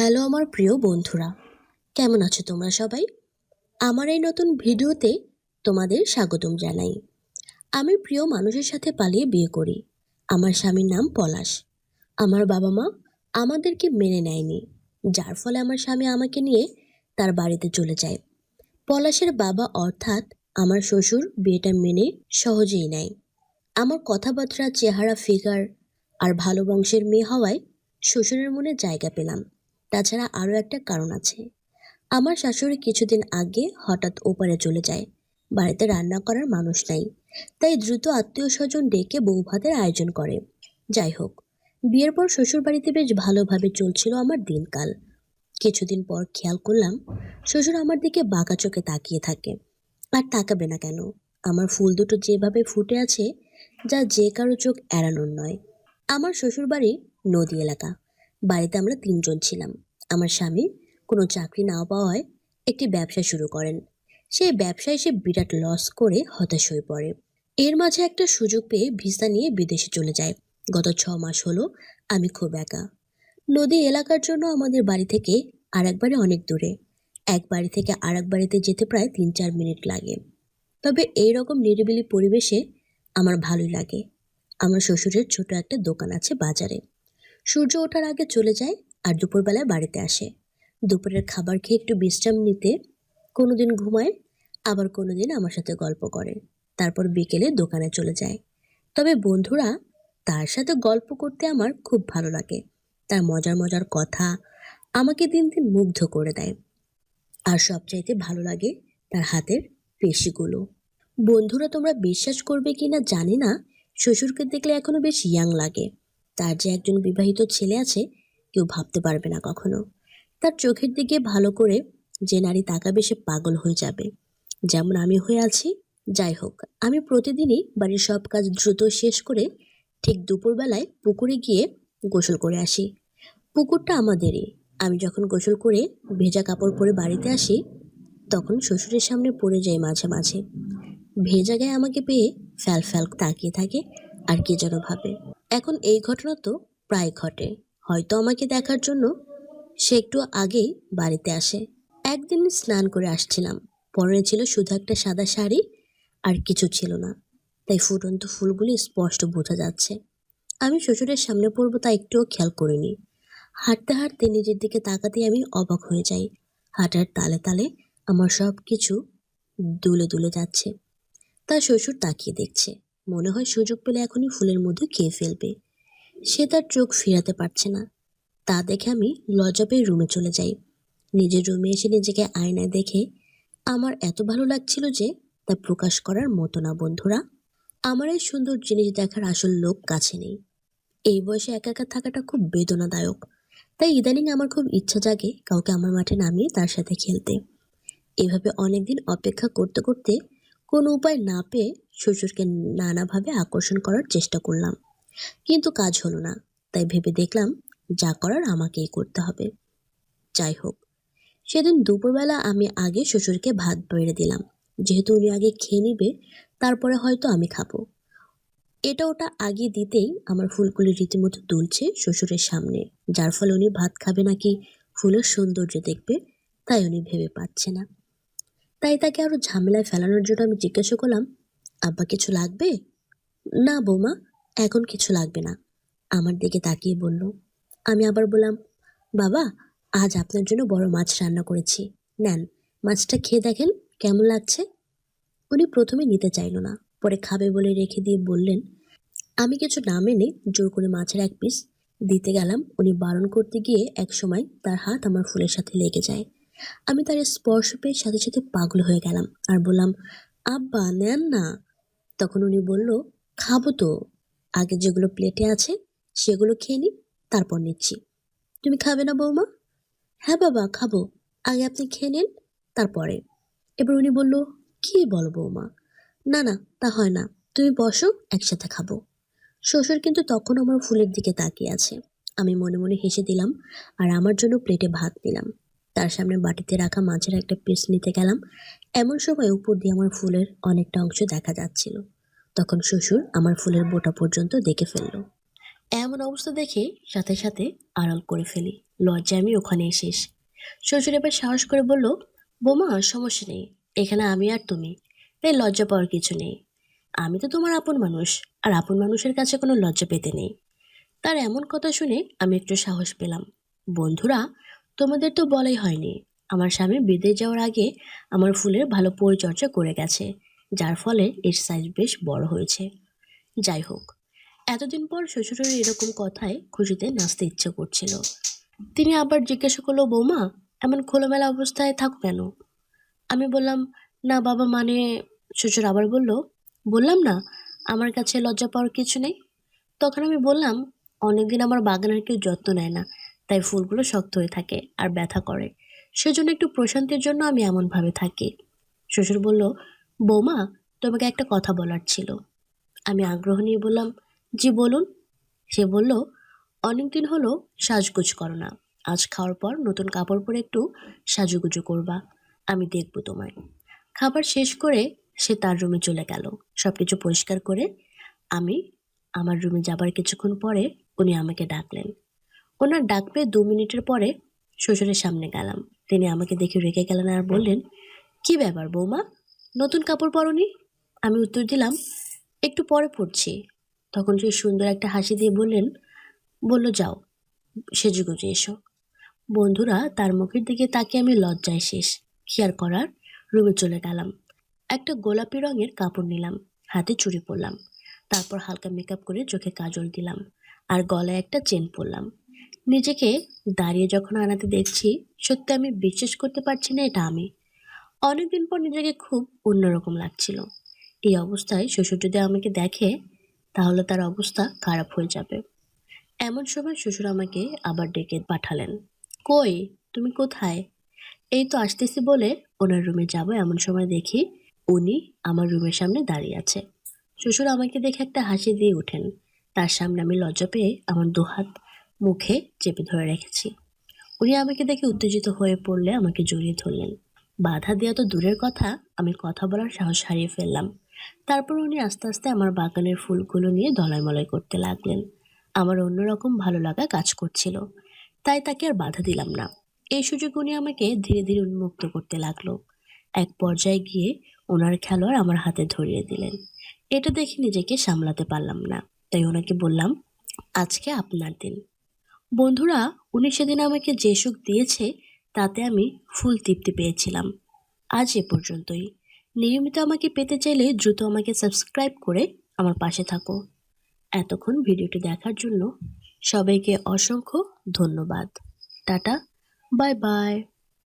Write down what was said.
hello আমার প্রিয় বন্ধুরা কেমন আছো তোমরা সবাই আমার এই নতুন ভিডিওতে তোমাদের স্বাগতম জানাই আমি প্রিয় মানুষের সাথে পালিয়ে বিয়ে করি আমার স্বামীর নাম পলাশ আমার বাবা মা আমাদেরকে মেনে নেয়নি যার ফলে আমার স্বামী আমাকে নিয়ে তার বাড়িতে চলে যায় পলাশের বাবা অর্থাৎ আমার শ্বশুর বিয়েটা মেনে সহজেই নেয় আমার কথাবার্তা চেহারা ফিগার আর ভালো বংশের মেয়ে হওয়ায় শ্বশুরের মনে জায়গা পেলাম তাছাড়া আরও একটা কারণ আছে আমার শাশুড়ি কিছুদিন আগে হঠাৎ ওপারে চলে যায় বাড়িতে রান্না করার মানুষ নাই তাই দ্রুত আত্মীয় স্বজন ডেকে বউ ভাতের আয়োজন করে যাই হোক বিয়ের পর শ্বশুর বাড়িতে বেশ ভালোভাবে চলছিল আমার দিনকাল কিছুদিন পর খেয়াল করলাম শ্বশুর আমার দিকে বাঁকা চোখে তাকিয়ে থাকে আর তাকাবে না কেন আমার ফুল দুটো যেভাবে ফুটে আছে যা যে কারো চোখ এড়ানোর নয় আমার শ্বশুরবাড়ি নদী এলাকা বাড়িতে আমরা তিনজন ছিলাম আমার স্বামী কোনো চাকরি না পাওয়ায় একটি ব্যবসা শুরু করেন সেই ব্যবসায় সে বিরাট লস করে হতাশ হয়ে পড়ে এর মাঝে একটা সুযোগ পেয়ে ভিসা নিয়ে বিদেশে চলে যায় গত ছ মাস হলো আমি খুব একা নদী এলাকার জন্য আমাদের বাড়ি থেকে আর একবারে অনেক দূরে এক বাড়ি থেকে আর এক বাড়িতে যেতে প্রায় তিন চার মিনিট লাগে তবে এই রকম নিরিবিলি পরিবেশে আমার ভালোই লাগে আমার শ্বশুরের ছোট একটা দোকান আছে বাজারে সূর্য ওঠার আগে চলে যায় আর দুপুরবেলায় বাড়িতে আসে দুপুরের খাবার খেয়ে একটু বিশ্রাম নিতে কোনো দিন ঘুমায় আবার কোনো দিন আমার সাথে গল্প করে তারপর বিকেলে দোকানে চলে যায় তবে বন্ধুরা তার সাথে গল্প করতে আমার খুব ভালো লাগে তার মজার মজার কথা আমাকে দিন দিন মুগ্ধ করে দেয় আর সবচাইতে ভালো লাগে তার হাতের পেশিগুলো বন্ধুরা তোমরা বিশ্বাস করবে কি না জানি না শ্বশুরকে দেখলে এখনও বেশ ইয়াং লাগে তার যে একজন বিবাহিত ছেলে আছে কেউ ভাবতে পারবে না কখনো তার চোখের দিকে ভালো করে যে নারী তাকাবে সে পাগল হয়ে যাবে যেমন আমি হয়ে আছি যাই হোক আমি প্রতিদিনই বাড়ির সব কাজ দ্রুত শেষ করে ঠিক দুপুরবেলায় পুকুরে গিয়ে গোসল করে আসি পুকুরটা আমাদেরই আমি যখন গোসল করে ভেজা কাপড় পরে বাড়িতে আসি তখন শ্বশুরের সামনে পড়ে যায় মাঝে মাঝে ভেজা গায়ে আমাকে পেয়ে ফ্যাল ফ্যাল তাকিয়ে থাকে আর কে যেন ভাবে এখন এই ঘটনা তো প্রায় ঘটে হয়তো আমাকে দেখার জন্য সে একটু আগেই বাড়িতে আসে একদিন স্নান করে আসছিলাম পরনে ছিল শুধু একটা সাদা শাড়ি আর কিছু ছিল না তাই ফুটন্ত ফুলগুলি স্পষ্ট বোঝা যাচ্ছে আমি শ্বশুরের সামনে পড়বো তা একটুও খেয়াল করিনি হাঁটতে হাঁটতে নিজের দিকে তাকাতেই আমি অবাক হয়ে যাই হাঁটার তালে তালে আমার সব কিছু দুলে দুলে যাচ্ছে তা শ্বশুর তাকিয়ে দেখছে মনে হয় সুযোগ পেলে এখনই ফুলের মধ্যে খেয়ে ফেলবে সে তার চোখ ফিরাতে পারছে না তা দেখে আমি লজ্জা পেয়ে রুমে চলে যাই নিজের রুমে এসে নিজেকে আয়নায় দেখে আমার এত ভালো লাগছিল যে তা প্রকাশ করার মতো না বন্ধুরা আমার এই সুন্দর জিনিস দেখার আসল লোক কাছে নেই এই বয়সে একা একা থাকাটা খুব বেদনাদায়ক তাই ইদানিং আমার খুব ইচ্ছা জাগে কাউকে আমার মাঠে নামিয়ে তার সাথে খেলতে এভাবে অনেকদিন অপেক্ষা করতে করতে কোনো উপায় না পেয়ে শ্বশুরকে নানাভাবে আকর্ষণ করার চেষ্টা করলাম কিন্তু কাজ হলো না তাই ভেবে দেখলাম যা করার আমাকেই করতে হবে যাই হোক সেদিন দুপুরবেলা আমি আগে শ্বশুরকে ভাত বেড়ে দিলাম যেহেতু উনি আগে খেয়ে নেবে তারপরে হয়তো আমি খাবো এটা ওটা আগে দিতেই আমার ফুলগুলি রীতিমতো দুলছে শ্বশুরের সামনে যার ফলে উনি ভাত খাবে নাকি ফুলের সৌন্দর্য দেখবে তাই উনি ভেবে পাচ্ছে না তাই তাকে আরও ঝামেলায় ফেলানোর জন্য আমি জিজ্ঞাসা করলাম আব্বা কিছু লাগবে না বৌমা এখন কিছু লাগবে না আমার দিকে তাকিয়ে বলল আমি আবার বললাম বাবা আজ আপনার জন্য বড় মাছ রান্না করেছি নেন মাছটা খেয়ে দেখেন কেমন লাগছে উনি প্রথমে নিতে চাইল না পরে খাবে বলে রেখে দিয়ে বললেন আমি কিছু না মেনে জোর করে মাছের এক পিস দিতে গেলাম উনি বারণ করতে গিয়ে এক সময় তার হাত আমার ফুলের সাথে লেগে যায় আমি তার স্পর্শ পেয়ে সাথে সাথে পাগল হয়ে গেলাম আর বললাম আব্বা নেন না তখন উনি বলল খাবো তো আগে যেগুলো প্লেটে আছে সেগুলো খেয়ে নিই তারপর নিচ্ছি তুমি খাবে না বৌমা হ্যাঁ বাবা খাবো আগে আপনি খেয়ে নিন তারপরে এবার উনি বলল কী বলো বৌমা না না তা হয় না তুমি বসো একসাথে খাবো শ্বশুর কিন্তু তখন আমার ফুলের দিকে তাকিয়ে আছে আমি মনে মনে হেসে দিলাম আর আমার জন্য প্লেটে ভাত দিলাম তার সামনে বাটিতে রাখা মাছের একটা পিস নিতে গেলাম এমন সময় উপর দিয়ে আমার ফুলের অনেকটা অংশ দেখা যাচ্ছিল তখন শ্বশুর আমার ফুলের বোটা পর্যন্ত দেখে ফেলল এমন অবস্থা দেখে সাথে সাথে আড়াল করে ফেলি লজ্জা আমি ওখানে শেষ শ্বশুর এবার সাহস করে বলল বোমা সমস্যা নেই এখানে আমি আর তুমি তাই লজ্জা পাওয়ার কিছু নেই আমি তো তোমার আপন মানুষ আর আপন মানুষের কাছে কোনো লজ্জা পেতে নেই তার এমন কথা শুনে আমি একটু সাহস পেলাম বন্ধুরা তোমাদের তো বলাই হয়নি আমার স্বামী বিদেশ যাওয়ার আগে আমার ফুলের ভালো পরিচর্যা করে গেছে যার ফলে এর সাইজ বেশ বড় হয়েছে যাই হোক এতদিন পর শ্বশুরের এরকম কথায় খুশিতে নাচতে ইচ্ছে করছিল তিনি আবার জিজ্ঞাসা করলো বৌমা এমন খোলামেলা অবস্থায় থাক কেন আমি বললাম না বাবা মানে শ্বশুর আবার বলল বললাম না আমার কাছে লজ্জা পাওয়ার কিছু নেই তখন আমি বললাম অনেকদিন আমার বাগানের কেউ যত্ন নেয় না তাই ফুলগুলো শক্ত হয়ে থাকে আর ব্যথা করে সেজন্য একটু প্রশান্তির জন্য আমি এমনভাবে থাকি শ্বশুর বলল বৌমা তোমাকে একটা কথা বলার ছিল আমি আগ্রহ নিয়ে বললাম জি বলুন সে বলল অনেকদিন হলো সাজগুজ করো না আজ খাওয়ার পর নতুন কাপড় পরে একটু সাজুগুজু করবা আমি দেখব তোমায় খাবার শেষ করে সে তার রুমে চলে গেল সব কিছু পরিষ্কার করে আমি আমার রুমে যাবার কিছুক্ষণ পরে উনি আমাকে ডাকলেন ওনার ডাক পেয়ে দু মিনিটের পরে শ্বশুরের সামনে গেলাম তিনি আমাকে দেখে রেখে গেলেন আর বললেন কি ব্যাপার বৌমা নতুন কাপড় পরনি আমি উত্তর দিলাম একটু পরে পড়ছি তখন সে সুন্দর একটা হাসি দিয়ে বললেন বলল যাও সেজুগুজে এসো বন্ধুরা তার মুখের দিকে তাকে আমি লজ্জায় শেষ কি আর করার রুমে চলে গেলাম একটা গোলাপি রঙের কাপড় নিলাম হাতে চুরি পরলাম তারপর হালকা মেকআপ করে চোখে কাজল দিলাম আর গলায় একটা চেন পরলাম নিজেকে দাঁড়িয়ে যখন আনাতে দেখছি সত্যি আমি বিশ্বাস করতে পারছি না এটা আমি অনেকদিন পর নিজেকে খুব অন্যরকম লাগছিল এই অবস্থায় শ্বশুর যদি আমাকে দেখে তাহলে তার অবস্থা খারাপ হয়ে যাবে এমন সময় শ্বশুর আমাকে আবার ডেকে পাঠালেন কই তুমি কোথায় এই তো আসতেছি বলে ওনার রুমে যাব এমন সময় দেখি উনি আমার রুমের সামনে দাঁড়িয়ে আছে শ্বশুর আমাকে দেখে একটা হাসি দিয়ে ওঠেন তার সামনে আমি লজ্জা পেয়ে আমার দুহাত মুখে চেপে ধরে রেখেছি উনি আমাকে দেখে উত্তেজিত হয়ে পড়লে আমাকে জড়িয়ে ধরলেন বাধা দেওয়া তো দূরের কথা আমি কথা বলার সাহস হারিয়ে ফেললাম তারপর উনি আস্তে আস্তে আমার বাগানের ফুলগুলো নিয়ে দলাইমলাই করতে লাগলেন আমার অন্যরকম ভালো লাগা কাজ করছিল তাই তাকে আর বাধা দিলাম না এই সুযোগ উনি আমাকে ধীরে ধীরে উন্মুক্ত করতে লাগলো এক পর্যায়ে গিয়ে ওনার খেলোয়াড় আমার হাতে ধরিয়ে দিলেন এটা দেখে নিজেকে সামলাতে পারলাম না তাই ওনাকে বললাম আজকে আপনার দিন বন্ধুরা উনি সেদিন আমাকে যে সুখ দিয়েছে তাতে আমি ফুল তৃপ্তি পেয়েছিলাম আজ এ পর্যন্তই নিয়মিত আমাকে পেতে চাইলে দ্রুত আমাকে সাবস্ক্রাইব করে আমার পাশে থাকো এতক্ষণ ভিডিওটি দেখার জন্য সবাইকে অসংখ্য ধন্যবাদ টাটা বাই বাই